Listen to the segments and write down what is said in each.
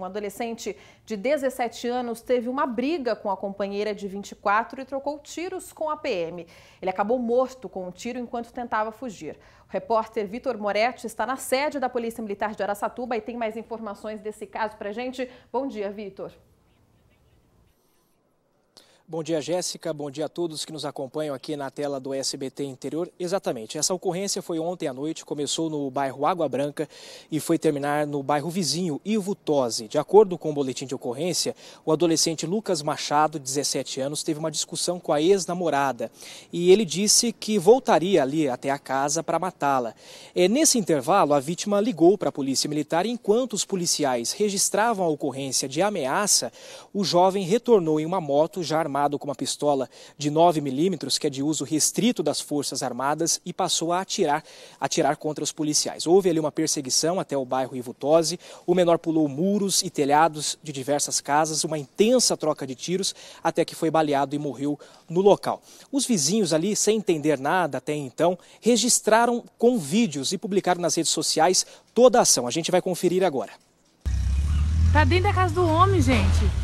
Um adolescente de 17 anos teve uma briga com a companheira de 24 e trocou tiros com a PM. Ele acabou morto com um tiro enquanto tentava fugir. O repórter Vitor Moretti está na sede da Polícia Militar de Araçatuba e tem mais informações desse caso para gente. Bom dia, Vitor. Bom dia, Jéssica. Bom dia a todos que nos acompanham aqui na tela do SBT Interior. Exatamente, essa ocorrência foi ontem à noite, começou no bairro Água Branca e foi terminar no bairro vizinho, Ivo Tosi. De acordo com o boletim de ocorrência, o adolescente Lucas Machado, 17 anos, teve uma discussão com a ex-namorada e ele disse que voltaria ali até a casa para matá-la. É, nesse intervalo, a vítima ligou para a polícia militar e enquanto os policiais registravam a ocorrência de ameaça, o jovem retornou em uma moto já armada armado com uma pistola de 9 milímetros, que é de uso restrito das Forças Armadas, e passou a atirar, atirar contra os policiais. Houve ali uma perseguição até o bairro Ivutose. O menor pulou muros e telhados de diversas casas, uma intensa troca de tiros, até que foi baleado e morreu no local. Os vizinhos ali, sem entender nada até então, registraram com vídeos e publicaram nas redes sociais toda a ação. A gente vai conferir agora. Tá dentro da casa do homem, gente.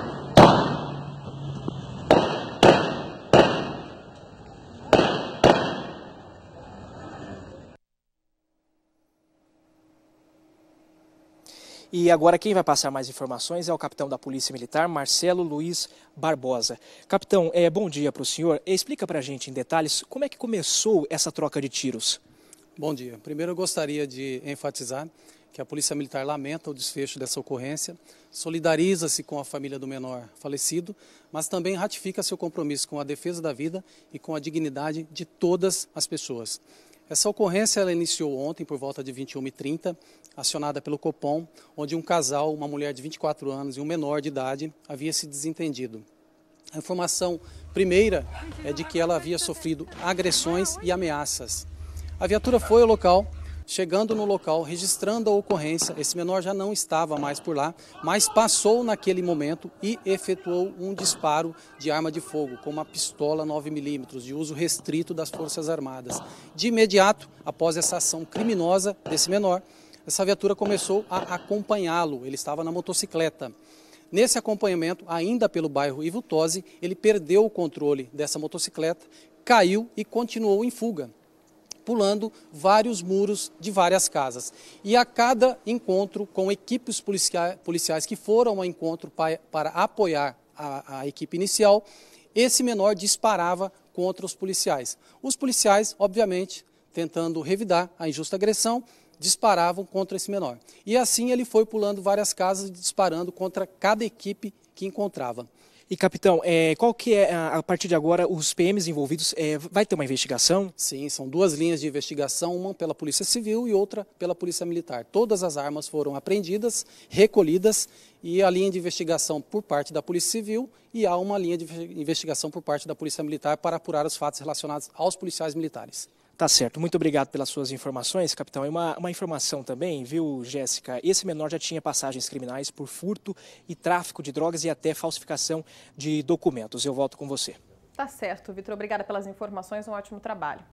E agora quem vai passar mais informações é o capitão da Polícia Militar, Marcelo Luiz Barbosa. Capitão, é, bom dia para o senhor. Explica para a gente em detalhes como é que começou essa troca de tiros. Bom dia. Primeiro eu gostaria de enfatizar que a Polícia Militar lamenta o desfecho dessa ocorrência, solidariza-se com a família do menor falecido, mas também ratifica seu compromisso com a defesa da vida e com a dignidade de todas as pessoas. Essa ocorrência ela iniciou ontem por volta de 21h30, acionada pelo Copom, onde um casal, uma mulher de 24 anos e um menor de idade, havia se desentendido. A informação primeira é de que ela havia sofrido agressões e ameaças. A viatura foi ao local Chegando no local, registrando a ocorrência, esse menor já não estava mais por lá, mas passou naquele momento e efetuou um disparo de arma de fogo, com uma pistola 9mm, de uso restrito das Forças Armadas. De imediato, após essa ação criminosa desse menor, essa viatura começou a acompanhá-lo. Ele estava na motocicleta. Nesse acompanhamento, ainda pelo bairro Ivutose, ele perdeu o controle dessa motocicleta, caiu e continuou em fuga pulando vários muros de várias casas. E a cada encontro com equipes policiais que foram ao encontro para apoiar a, a equipe inicial, esse menor disparava contra os policiais. Os policiais, obviamente, tentando revidar a injusta agressão, disparavam contra esse menor. E assim ele foi pulando várias casas, e disparando contra cada equipe que encontrava. E capitão, é, qual que é a, partir de agora os PMs envolvidos? É, vai ter uma investigação? Sim, são duas linhas de investigação, uma pela Polícia Civil e outra pela Polícia Militar. Todas as armas foram apreendidas, recolhidas e a linha de investigação por parte da Polícia Civil e há uma linha de investigação por parte da Polícia Militar para apurar os fatos relacionados aos policiais militares. Tá certo. Muito obrigado pelas suas informações, capitão. E uma, uma informação também, viu, Jéssica? Esse menor já tinha passagens criminais por furto e tráfico de drogas e até falsificação de documentos. Eu volto com você. Tá certo, Vitor. Obrigada pelas informações. Um ótimo trabalho.